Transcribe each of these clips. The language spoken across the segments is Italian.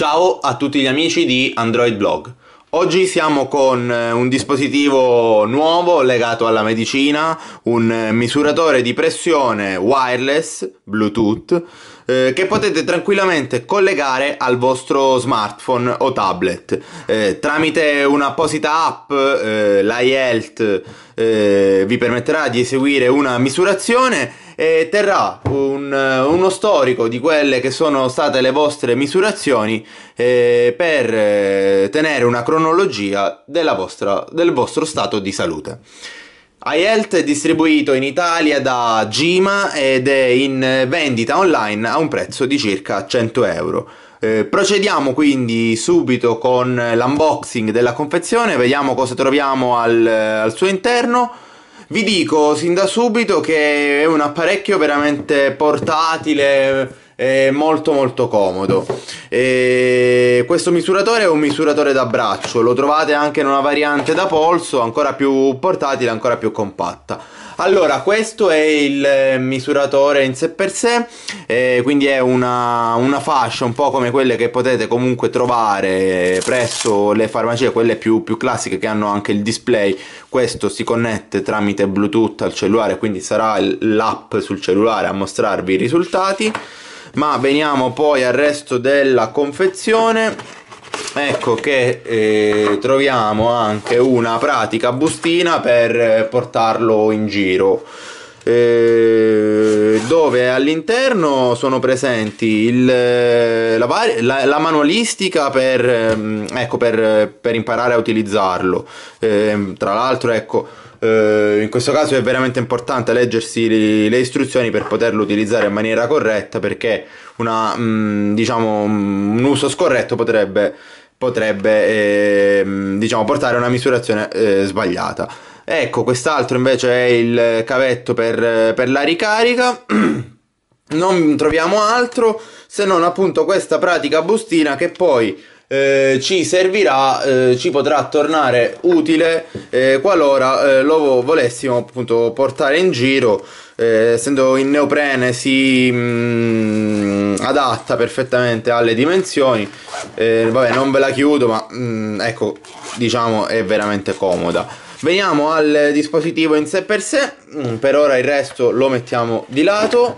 Ciao a tutti gli amici di Android Blog. Oggi siamo con eh, un dispositivo nuovo legato alla medicina, un eh, misuratore di pressione wireless, Bluetooth, eh, che potete tranquillamente collegare al vostro smartphone o tablet eh, tramite un'apposita app, eh, l'iHealth eh, vi permetterà di eseguire una misurazione eh, terrà un, uno storico di quelle che sono state le vostre misurazioni eh, per eh, tenere una cronologia vostra, del vostro stato di salute. iHealth è distribuito in Italia da Gima ed è in vendita online a un prezzo di circa 100 euro. Eh, procediamo quindi subito con l'unboxing della confezione, vediamo cosa troviamo al, al suo interno. Vi dico sin da subito che è un apparecchio veramente portatile e molto molto comodo e questo misuratore è un misuratore da braccio lo trovate anche in una variante da polso ancora più portatile ancora più compatta allora, questo è il eh, misuratore in sé per sé, eh, quindi è una, una, fascia un po' come quelle che potete comunque trovare eh, presso le farmacie, quelle più, più classiche che hanno anche il display. Questo si connette tramite Bluetooth al cellulare, quindi sarà l'app sul cellulare a mostrarvi i risultati. Ma veniamo poi al resto della confezione ecco che eh, troviamo anche una pratica bustina per eh, portarlo in giro eh, dove all'interno sono presenti il, eh, la, la, la, manualistica per, ehm, ecco, per, per, imparare a utilizzarlo eh, tra l'altro ecco eh, in questo caso è veramente importante leggersi le istruzioni per poterlo utilizzare in maniera corretta perché una, mh, mm, diciamo, mm, un uso scorretto potrebbe, potrebbe eh, diciamo, portare a una misurazione eh, sbagliata. Ecco, quest'altro invece è il cavetto per, per la ricarica. non troviamo altro se non appunto questa pratica bustina che poi eh, ci servirà, eh, ci potrà tornare utile eh, qualora eh, lo volessimo appunto portare in giro. Eh, essendo in neoprene si mh, mm, adatta perfettamente alle dimensioni. Eh, vabbè, non ve la chiudo, ma mh, mm, ecco, diciamo è veramente comoda. Veniamo al dispositivo in sé per sé, mm, per ora il resto lo mettiamo di lato.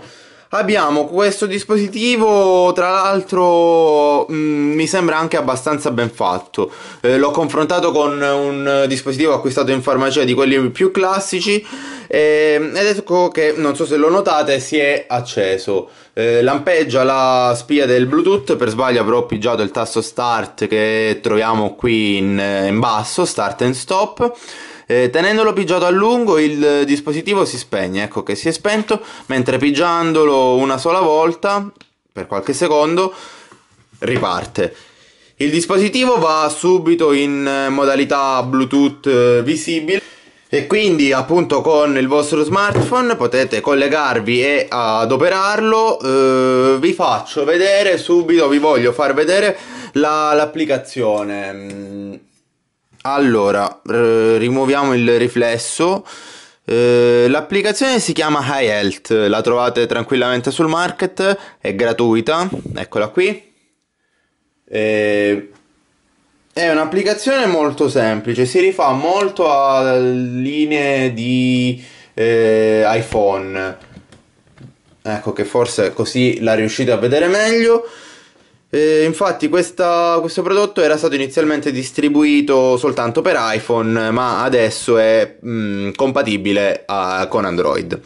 Abbiamo questo dispositivo, tra l'altro mm, mi sembra anche abbastanza ben fatto. Eh, l'ho confrontato con un dispositivo acquistato in farmacia di quelli più classici ehm, ed ecco che, non so se lo notate, si è acceso. Eh, lampeggia la spia del Bluetooth, per sbaglio avrò appoggiato il tasto Start che troviamo qui in, eh, in basso, Start and Stop eh, tenendolo pigiato a lungo il eh, dispositivo si spegne, ecco che si è spento, mentre pigiandolo una sola volta, per qualche secondo, riparte. Il dispositivo va subito in eh, modalità Bluetooth eh, visibile e quindi appunto con il vostro smartphone potete collegarvi e adoperarlo eh, vi faccio vedere subito vi voglio far vedere l'applicazione la, mm. Allora, rimuoviamo il riflesso. Eh, l'applicazione si chiama High Health, la trovate tranquillamente sul market, è gratuita, eccola qui. Eh, è un'applicazione molto semplice, si rifà molto a linee di eh, iPhone. Ecco che forse così la riuscite a vedere meglio. Eh, infatti questa, questo prodotto era stato inizialmente distribuito soltanto per iPhone, ma adesso è mh, mm, compatibile a, con Android.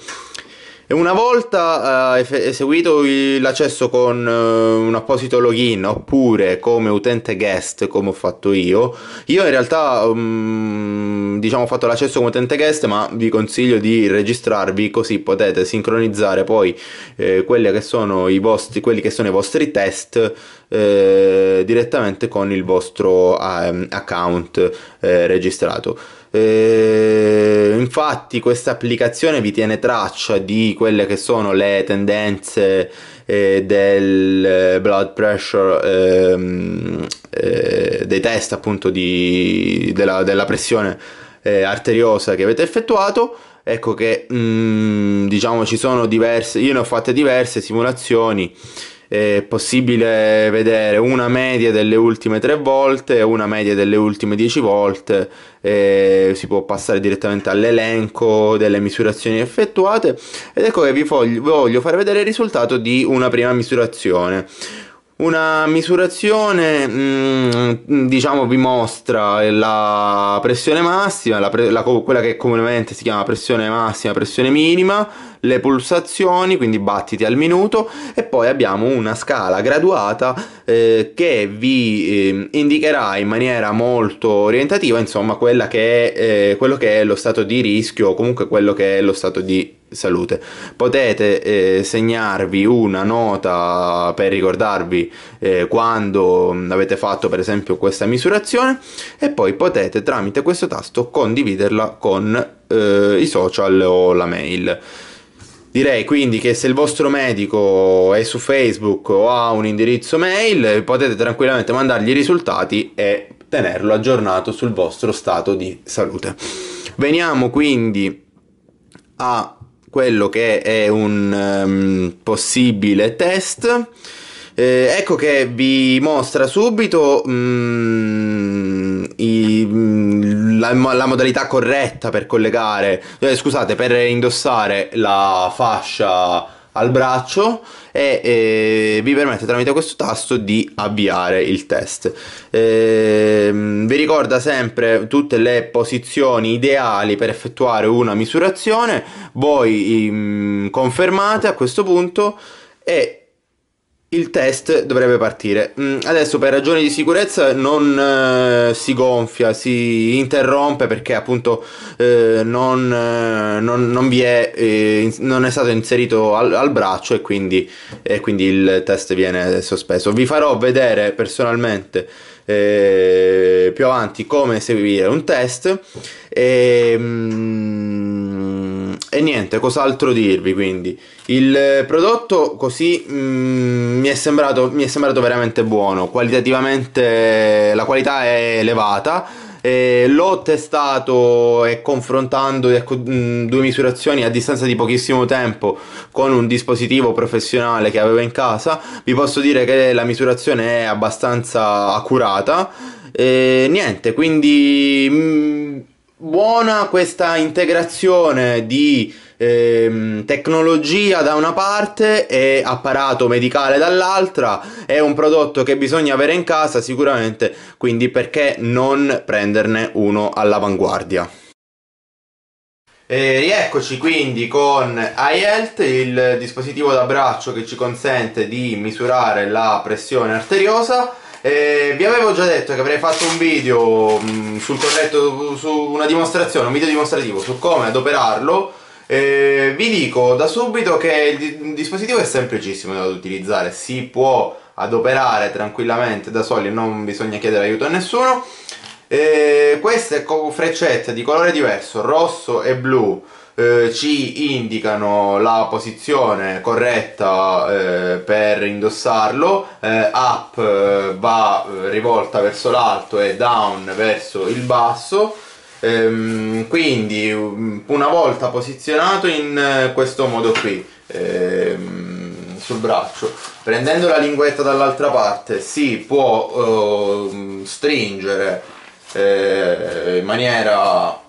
E una volta eh, eseguito l'accesso con eh, un apposito login oppure come utente guest, come ho fatto io, io in realtà... Um, Ehm, diciamo fatto l'accesso come utente guest ma vi consiglio di registrarvi così potete sincronizzare poi eh, che sono i vostri, quelli che sono i vostri test eh, direttamente con il vostro ehm, eh, account registrato eh, infatti questa applicazione vi tiene traccia di quelle che sono le tendenze eh, del eh, blood pressure ehm, eh, dei test appunto di, della, della, pressione eh, arteriosa che avete effettuato ecco che mh, mm, diciamo ci sono diverse io ne ho fatte diverse simulazioni è possibile vedere una media delle ultime tre volte, una media delle ultime dieci volte, eh, si può passare direttamente all'elenco delle misurazioni effettuate ed ecco che vi voglio far vedere il risultato di una prima misurazione. Una misurazione mm, diciamo vi mostra la pressione massima, la pre- la, quella che comunemente si chiama pressione massima, pressione minima, le pulsazioni, quindi battiti al minuto e poi abbiamo una scala graduata eh, che vi eh, indicherà in maniera molto orientativa insomma che è, eh, quello che è lo stato di rischio o comunque quello che è lo stato di salute. Potete eh, segnarvi una nota per ricordarvi eh, quando avete fatto per esempio questa misurazione e poi potete tramite questo tasto condividerla con eh, i social o la mail. Direi quindi che se il vostro medico è su Facebook o ha un indirizzo mail potete tranquillamente mandargli i risultati e tenerlo aggiornato sul vostro stato di salute. Veniamo quindi a quello che è un um, possibile test. Eh, ecco che vi mostra subito mm, i, mm, la, la, modalità corretta per collegare, eh, scusate, per indossare la fascia al braccio e eh, vi permette tramite questo tasto di avviare il test. Eh, vi ricorda sempre tutte le posizioni ideali per effettuare una misurazione, voi mh, ehm, confermate a questo punto e il test dovrebbe partire. Mm, adesso per ragioni di sicurezza non eh, si gonfia, si interrompe perché appunto eh, non, eh, non, non, vi è, eh, non è stato inserito al, al braccio e quindi, e quindi, il test viene sospeso. Vi farò vedere personalmente eh, più avanti come eseguire un test. E, mm, e niente, cos'altro dirvi quindi? Il prodotto così mm, mi, è sembrato, mi, è sembrato, veramente buono, qualitativamente la qualità è elevata, eh, l'ho testato e confrontando ecco, mm, due misurazioni a distanza di pochissimo tempo con un dispositivo professionale che avevo in casa, vi posso dire che la misurazione è abbastanza accurata, eh, niente, quindi... Mh, mm, buona questa integrazione di ehm, tecnologia da una parte e apparato medicale dall'altra è un prodotto che bisogna avere in casa sicuramente quindi perché non prenderne uno all'avanguardia e rieccoci quindi con iHealth, il dispositivo d'abbraccio che ci consente di misurare la pressione arteriosa eh, vi avevo già detto che avrei fatto un video mh, mm, sul corretto, su una dimostrazione, un video dimostrativo su come adoperarlo. Eh, vi dico da subito che il dispositivo è semplicissimo da utilizzare, si può adoperare tranquillamente da soli, non bisogna chiedere aiuto a nessuno. Eh, queste freccette di colore diverso, rosso e blu, eh, ci indicano la posizione corretta eh, per indossarlo eh, up eh, va eh, rivolta verso l'alto e down verso il basso ehm, quindi mm, una volta posizionato in questo modo qui ehm, sul braccio prendendo la linguetta dall'altra parte si può ehm, stringere in maniera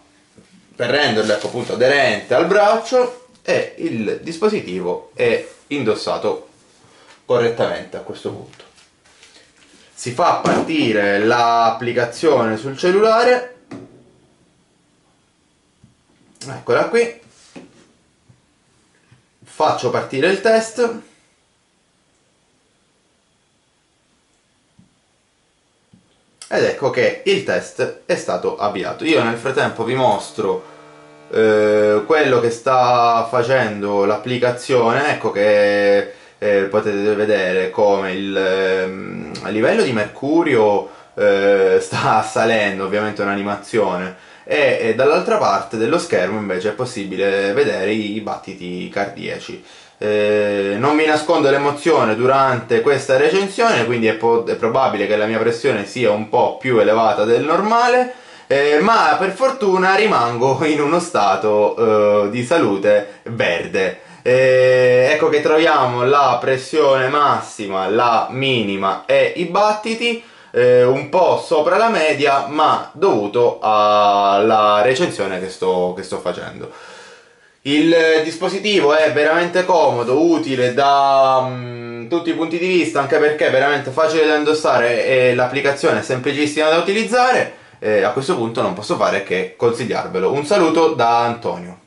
per renderlo ecco, appunto aderente al braccio e il dispositivo è indossato correttamente a questo punto. Si fa partire l'applicazione sul cellulare, eccola qui, faccio partire il test ed ecco che il test è stato avviato io nel frattempo vi mostro eh, quello che sta facendo l'applicazione ecco che eh, potete vedere come il eh, livello di mercurio eh, sta salendo ovviamente un'animazione e, e dall'altra parte dello schermo invece è possibile vedere i battiti cardiaci eh, non mi nascondo l'emozione durante questa recensione, quindi è, è, probabile che la mia pressione sia un po' più elevata del normale, eh, ma per fortuna rimango in uno stato eh, di salute verde. Eh, ecco che troviamo la pressione massima, la minima e i battiti eh, un po' sopra la media, ma dovuto alla recensione che sto, che sto facendo. Il dispositivo è veramente comodo, utile da um, tutti i punti di vista, anche perché è veramente facile da indossare e l'applicazione è semplicissima da utilizzare. Eh, a questo punto non posso fare che consigliarvelo. Un saluto da Antonio.